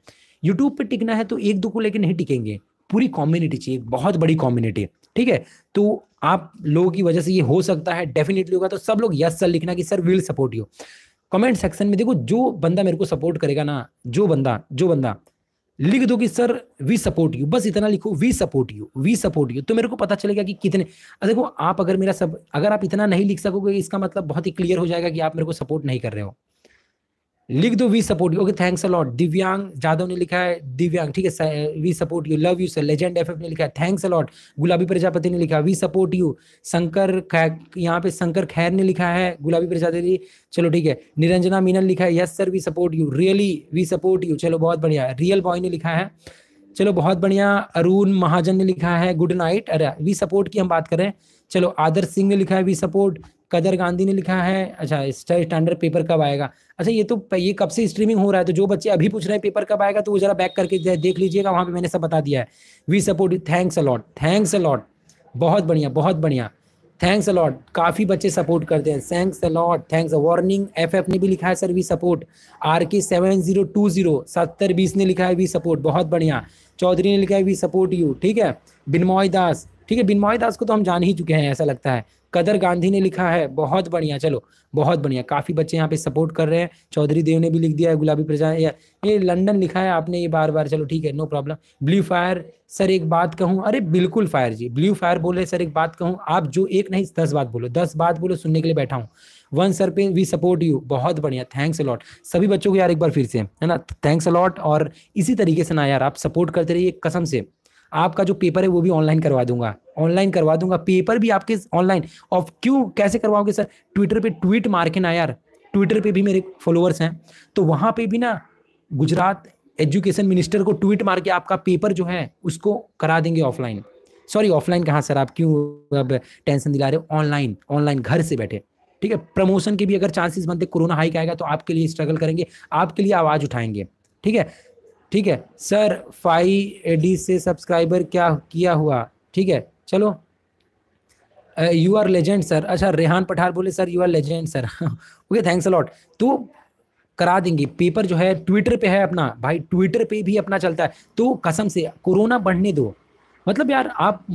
यूट्यूब पे टिकना है तो एक दो को लेकर नहीं टिकेंगे पूरी कम्युनिटी चाहिए बहुत बड़ी कम्युनिटी ठीक है तो आप लोगों की वजह से ये हो सकता है डेफिनेटली होगा तो सब लोग यस सर लिखना कि sir will support you comment section में देखो जो बंदा मेरे को सपोर्ट करेगा ना जो बंदा जो बंदा लिख दो कि सर वी सपोर्ट यू बस इतना लिखो we support you we support you तो मेरे को पता चलेगा कि कितने देखो आप अगर मेरा सब अगर आप इतना नहीं लिख सकोगे इसका मतलब बहुत ही क्लियर हो जाएगा कि आप मेरे को सपोर्ट नहीं कर रहे हो लिख दो we support okay thanks a lot Divyang Jadhav ने लिखा है दिव्यांग ठीक है we support you love you sir legend FF ने लिखा है थैंक्स अ लॉट गुलाबी प्रजापति ने लिखा वी सपोर्ट यू शंकर यहाँ पे शंकर खैर ने लिखा है गुलाबी प्रजापति चलो ठीक है निरंजना मीनल लिखा है yes sir we support you really we support you चलो बहुत बढ़िया रियल बॉय ने लिखा है चलो बहुत बढ़िया अरुण महाजन ने लिखा है गुड नाइट अरे वी सपोर्ट की हम बात करें चलो आदर्श सिंह ने लिखा है वी सपोर्ट कदर गांधी ने लिखा है अच्छा स्टैंडर्ड पेपर कब आएगा अच्छा ये तो ये कब से स्ट्रीमिंग हो रहा है तो जो बच्चे अभी पूछ रहे हैं पेपर कब आएगा तो वो जरा बैक करके देख लीजिएगा वहाँ पे मैंने सब बता दिया है we support thanks a lot thanks a lot बहुत बढ़िया बहुत बढ़िया थैंक्स अलॉट काफ़ी बच्चे सपोर्ट करते हैं thanks a lot thanks warning F F ने भी लिखा है sir we support R K seven zero two zero सत्तर बीस ने लिखा है वी सपोर्ट बहुत बढ़िया चौधरी ने लिखा है वी सपोर्ट यू ठीक है बिनमोय दास ठीक है बिनमोय दास को तो हम जान ही चुके हैं ऐसा लगता है कदर गांधी ने लिखा है बहुत बढ़िया चलो बहुत बढ़िया काफ़ी बच्चे यहाँ पे सपोर्ट कर रहे हैं चौधरी देव ने भी लिख दिया है गुलाबी प्रजा या ये लंदन लिखा है आपने ये बार बार चलो ठीक है no problem blue fire sir एक बात कहूँ अरे बिल्कुल फायर जी ब्लू फायर रहे सर एक बात कहूँ आप जो एक नहीं दस बात बोलो दस बात बोलो सुनने के लिए बैठा हूँ वन सर पे वी सपोर्ट यू बहुत बढ़िया थैंक्स अलॉट सभी बच्चों को यार एक बार फिर से है ना थैंक्स अलॉट और इसी तरीके से ना यार आप सपोर्ट करते रहिए कसम से आपका जो पेपर है वो भी ऑनलाइन करवा दूंगा ऑनलाइन करवा दूंगा पेपर भी आपके ऑनलाइन और क्यों कैसे करवाओगे सर ट्विटर पे ट्वीट मार के ना यार ट्विटर पे भी मेरे फॉलोअर्स हैं तो वहाँ पे भी ना गुजरात एजुकेशन मिनिस्टर को ट्वीट मार के आपका पेपर जो है उसको करा देंगे ऑफलाइन सॉरी ऑफलाइन कहाँ सर आप क्यों अब टेंशन दिला रहे हो ऑनलाइन ऑनलाइन घर से बैठे ठीक है प्रमोशन के भी अगर चांसेस बनते कोरोना हाइक आएगा तो आपके लिए स्ट्रगल करेंगे आपके लिए आवाज़ उठाएंगे ठीक है ठीक है सर फाई डी से सब्सक्राइबर क्या किया हुआ ठीक है चलो यू आर लेजेंड सर अच्छा रेहान पठार बोले sir you are legend sir okay thanks a lot तो करा देंगे पेपर जो है ट्विटर पे है अपना भाई ट्विटर पे भी अपना चलता है तो कसम से कोरोना बढ़ने दो मतलब यार आप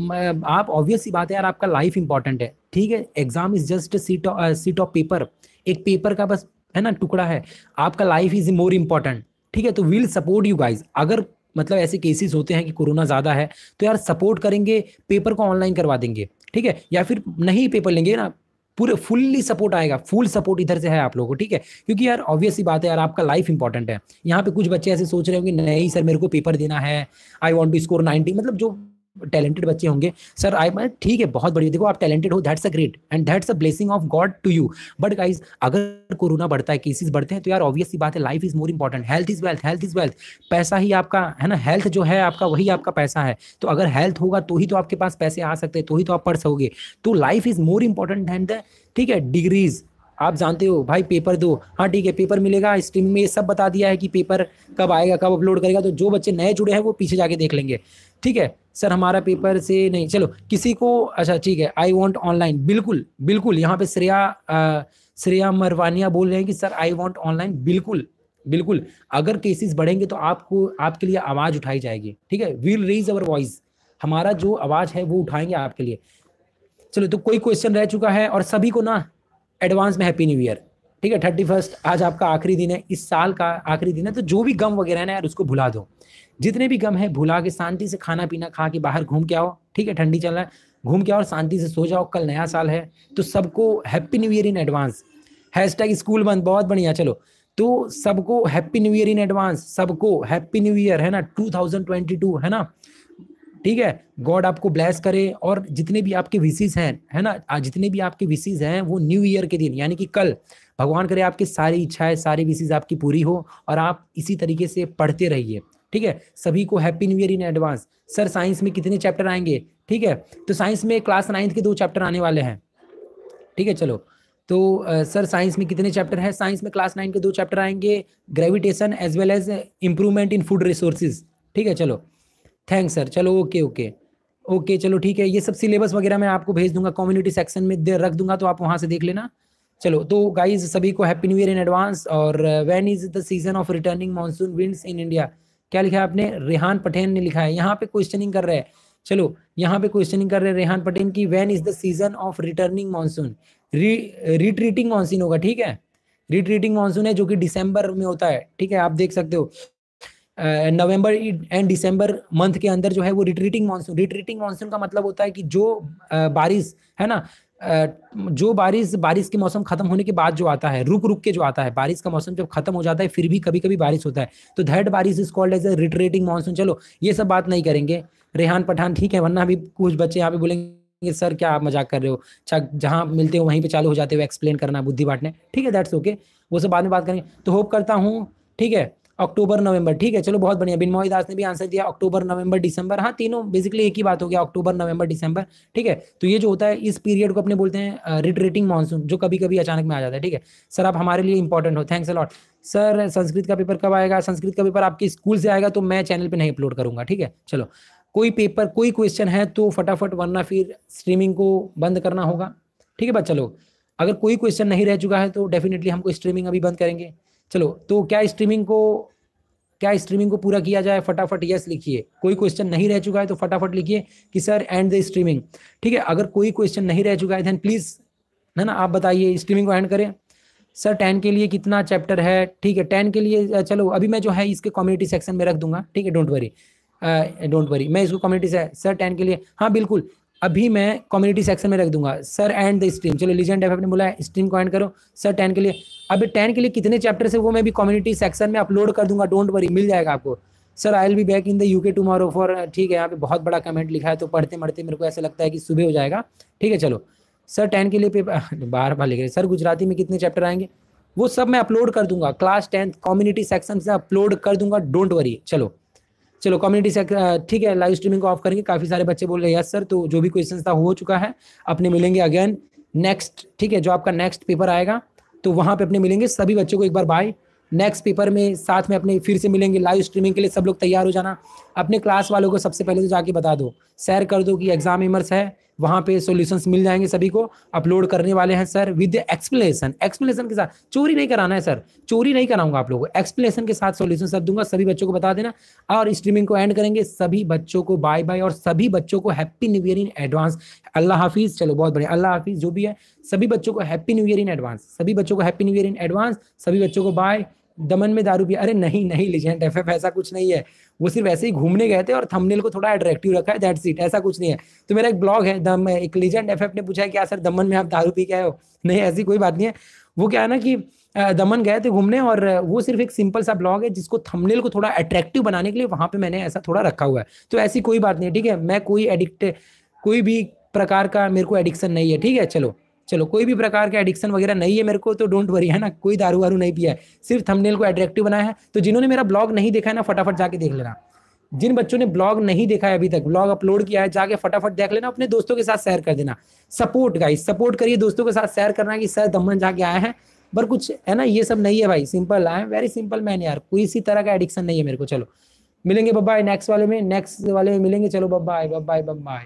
आप ऑब्वियस ही बात है यार आपका लाइफ इंपॉर्टेंट है ठीक है exam is just sheet sheet of paper एक पेपर का बस है ना टुकड़ा है आपका लाइफ इज मोर इम्पॉर्टेंट ठीक है तो वील सपोर्ट यू गाइज अगर मतलब ऐसे केसेस होते हैं कि कोरोना ज़्यादा है तो यार सपोर्ट करेंगे पेपर को ऑनलाइन करवा देंगे ठीक है या फिर नहीं पेपर लेंगे ना पूरे फुल्ली सपोर्ट आएगा फुल सपोर्ट इधर से है आप लोगों को ठीक है क्योंकि यार ऑब्वियसली बात है यार आपका लाइफ इंपॉर्टेंट है यहाँ पे कुछ बच्चे ऐसे सोच रहे होंगे नहीं सर मेरे को पेपर देना है I want to score ninety मतलब जो टैलेंटेड बच्चे होंगे सर आई मैं ठीक है बहुत बढ़िया देखो आप टैलेंटेड हो that's a great and that's a blessing of God to you but guys अगर कोरोना बढ़ता है केसेस बढ़ते हैं तो यार ऑब्वियसली बात है life is more important health is wealth health is wealth पैसा ही आपका है ना हेल्थ जो है आपका वही आपका पैसा है तो अगर हेल्थ होगा तो ही तो आपके पास पैसे आ सकते हैं तो ही तो आप पढ़ सकोगे तो life is more important than the ठीक है डिग्रीज आप जानते हो भाई पेपर दो हाँ ठीक है पेपर मिलेगा स्ट्रीमिंग में ये सब बता दिया है कि पेपर कब आएगा कब अपलोड करेगा तो जो बच्चे नए जुड़े हैं वो पीछे जाके देख लेंगे ठीक है सर हमारा पेपर से नहीं चलो किसी को अच्छा ठीक है आई वॉन्ट ऑनलाइन बिल्कुल बिल्कुल यहाँ पे श्रेया श्रेया मरवानिया बोल रहे हैं कि सर आई वॉन्ट ऑनलाइन बिल्कुल बिल्कुल अगर केसेस बढ़ेंगे तो आपको आपके लिए आवाज़ उठाई जाएगी ठीक है वील रेज अवर वॉइस हमारा जो आवाज़ है वो उठाएंगे आपके लिए चलो तो कोई क्वेश्चन रह चुका है और सभी को ना एडवांस में हैप्पी न्यू ईयर ठीक है थर्टी फर्स्ट आज आपका आखिरी दिन है इस साल का आखिरी दिन है तो जो भी गम वगैरह है ना यार उसको भुला दो जितने भी गम है भुला के शांति से खाना पीना खा के बाहर घूम के आओ ठीक है ठंडी चल रहा है घूम के आओ शांति से सो जाओ कल नया साल है तो सबको happy new year in advance hashtag school बंद बहुत बढ़िया चलो तो सबको happy new year in advance सबको हैप्पी न्यू ईयर है ना टू है ना ठीक है गॉड आपको ब्लेस करे और जितने भी आपके विसीज हैं है ना जितने भी आपके विसीज हैं वो न्यू ईयर के दिन यानी कि कल भगवान करे आपकी सारी इच्छाएं सारी विसीज आपकी पूरी हो और आप इसी तरीके से पढ़ते रहिए ठीक है सभी को happy new year in advance sir science में कितने चैप्टर आएंगे ठीक है तो साइंस में क्लास नाइन्थ के दो चैप्टर आने वाले हैं ठीक है चलो तो सर साइंस में कितने चैप्टर हैं साइंस में क्लास नाइन के दो चैप्टर आएंगे gravitation as well as improvement in food resources ठीक है चलो थैंक्स सर चलो ओके ओके ओके चलो ठीक है ये सब सिलेबस वगैरह मैं आपको भेज दूंगा कम्युनिटी सेक्शन में दे रख दूंगा तो आप वहाँ से देख लेना चलो तो गाइज सभी को happy new year in advance और when is the season of returning monsoon winds in India क्या लिखा है आपने रेहान पठेन ने लिखा है यहाँ पे क्वेश्चनिंग कर रहे हैं चलो यहाँ पे क्वेश्चनिंग कर रहे हैं रेहान पटेन की when is the season of returning monsoon retreating monsoon होगा ठीक है रिट्रीटिंग मानसून है जो कि दिसंबर में होता है ठीक है आप देख सकते हो नवंबर एंड दिसंबर मंथ के अंदर जो है वो रिट्रीटिंग मानसून रिट्रीटिंग मानसून का मतलब होता है कि जो बारिश है ना जो बारिश बारिश के मौसम खत्म होने के बाद जो आता है रुक रुक के जो आता है बारिश का मौसम जब खत्म हो जाता है फिर भी कभी कभी बारिश होता है तो धैट बारिश is called as a retreating monsoon चलो ये सब बात नहीं करेंगे रेहान पठान ठीक है वरना अभी कुछ बच्चे यहाँ पे बोलेंगे सर क्या आप मजाक कर रहे हो अच्छा जहाँ मिलते हो वहीं पे चालू हो जाते हो एक्सप्लेन करना बुद्धि बांटने ठीक है दैट्स ओके वो सब बाद में बात करेंगे तो होप करता हूँ ठीक है अक्टूबर नवंबर ठीक है चलो बहुत बढ़िया बिनमोही दास ने भी आंसर दिया अक्टूबर नवंबर दिसंबर हाँ तीनों बेसिकली एक ही बात हो गया अक्टूबर नवंबर दिसंबर ठीक है तो ये जो होता है इस पीरियड को अपने बोलते हैं रिट्रेटिंग मानसून जो कभी कभी अचानक में आ जाता है ठीक है सर आप हमारे लिए इंपॉर्टेंट हो थैंक्स अलॉट सर संस्कृत का पेपर कब आएगा संस्कृत का पेपर आपके स्कूल से आएगा तो मैं चैनल पर नहीं अपलोड करूंगा ठीक है चलो कोई पेपर कोई क्वेश्चन है तो फटाफट वरना फिर स्ट्रीमिंग को बंद करना होगा ठीक है बच्चा लोग अगर कोई क्वेश्चन नहीं रह चुका है तो डेफिनेटली हमको स्ट्रीमिंग अभी बंद करेंगे चलो तो क्या स्ट्रीमिंग को क्या स्ट्रीमिंग को पूरा किया जाए फटाफट यस लिखिए कोई क्वेश्चन नहीं रह चुका है तो फटाफट लिखिए कि सर एंड द स्ट्रीमिंग ठीक है अगर कोई क्वेश्चन नहीं रह चुका है देन प्लीज़ है ना आप बताइए स्ट्रीमिंग को एंड करें सर टेन के लिए कितना चैप्टर है ठीक है टेन के लिए चलो अभी मैं जो है इसके कम्युनिटी सेक्शन में रख दूंगा ठीक है डोंट वरी डोंट वरी मैं इसको कम्युनिटी से सर टेन के लिए हाँ बिल्कुल अभी मैं कम्युनिटी सेक्शन में रख दूंगा सर एंड द स्ट्रीम चलो लीजेंड एफ ने बोला है स्ट्रीम को एंड करो सर टेन के लिए अभी टेन के लिए कितने चैप्टर है वो मैं भी कम्युनिटी सेक्शन में अपलोड कर दूंगा डोंट वरी मिल जाएगा आपको sir I will be back in the UK tomorrow for ठीक है यहाँ पे बहुत बड़ा कमेंट लिखा है तो पढ़ते पढ़ते मेरे को ऐसा लगता है कि सुबह हो जाएगा ठीक है चलो सर टेन के लिए पेपर बार बार लिख रहे सर गुजराती में कितने चैप्टर आएंगे वो सब मैं अपलोड कर दूंगा क्लास टेंथ कम्युनिटी सेक्शन से अपलोड कर दूंगा डोंट वरी चलो चलो कम्युनिटी से ठीक है लाइव स्ट्रीमिंग को ऑफ करेंगे काफी सारे बच्चे बोल रहे हैं यस सर तो जो भी क्वेश्चन था हो चुका है अपने मिलेंगे अगेन नेक्स्ट ठीक है जो आपका नेक्स्ट पेपर आएगा तो वहाँ पे अपने मिलेंगे सभी बच्चों को एक बार बाय नेक्स्ट पेपर में साथ में अपने फिर से मिलेंगे लाइव स्ट्रीमिंग के लिए सब लोग तैयार हो जाना अपने क्लास वालों को सबसे पहले तो जाके बता दो शेयर कर दो कि एग्जाम इमर्स है वहाँ पे सोल्यूशन मिल जाएंगे सभी को अपलोड करने वाले हैं सर विद एक्सप्लेनेशन एक्सप्लेनेशन के साथ चोरी नहीं कराना है सर चोरी नहीं कराऊंगा आप लोगों को एक्सप्लेनेशन के साथ सोल्यूशन सब दूंगा सभी बच्चों को बता देना और स्ट्रीमिंग को एंड करेंगे सभी बच्चों को बाय बाय और सभी बच्चों को happy new year in advance अल्लाह हाफिज़ चलो बहुत बढ़िया अल्लाह हाफिज़ जो भी है सभी बच्चों को happy new year in advance सभी बच्चों को happy new year in advance सभी बच्चों को बाय दमन में दारू पिया अरे नहीं नहीं लेजेंड एफ ऐसा कुछ नहीं है वो सिर्फ ऐसे ही घूमने गए थे और थंबनेल को थोड़ा अट्रैक्टिव रखा है दैट्स इट ऐसा कुछ नहीं है तो मेरा एक ब्लॉग है दम एक लेजेंड एफ ने पूछा है क्या सर दमन में आप दारू पी के आए हो नहीं ऐसी कोई बात नहीं है वो क्या है ना कि दमन गए थे घूमने और वो सिर्फ एक सिंपल सा ब्लॉग है जिसको थंबनेल को थोड़ा अट्रैक्टिव बनाने के लिए वहाँ पे मैंने ऐसा थोड़ा रखा हुआ है तो ऐसी कोई बात नहीं है ठीक है मैं कोई एडिक्ट कोई भी प्रकार का मेरे को एडिक्शन नहीं है ठीक है चलो चलो कोई भी प्रकार का एडिक्शन वगैरह नहीं है मेरे को तो डोंट वरी है ना कोई दारू वारू नहीं पिया है सिर्फ थंबनेल को एट्रैक्टिव बनाया है तो जिन्होंने मेरा ब्लॉग नहीं देखा है ना फटाफट जाके देख लेना जिन बच्चों ने ब्लॉग नहीं देखा है अभी तक ब्लॉग अपलोड किया है जाके फटाफट देख लेना अपने दोस्तों के साथ शेयर कर देना सपोर्ट गाइस सपोर्ट करिए दोस्तों के साथ शेयर करना कि सर दमन जाके आए हैं पर कुछ है ना ये सब नहीं है भाई सिंपल आए वेरी सिंपल मैन यार कोई इसी तरह का एडिक्शन नहीं है मेरे को चलो मिलेंगे बब्बा नेक्स्ट वाले में नेक्स्ट वाले में मिलेंगे चलो बब्बा बाय बब्बा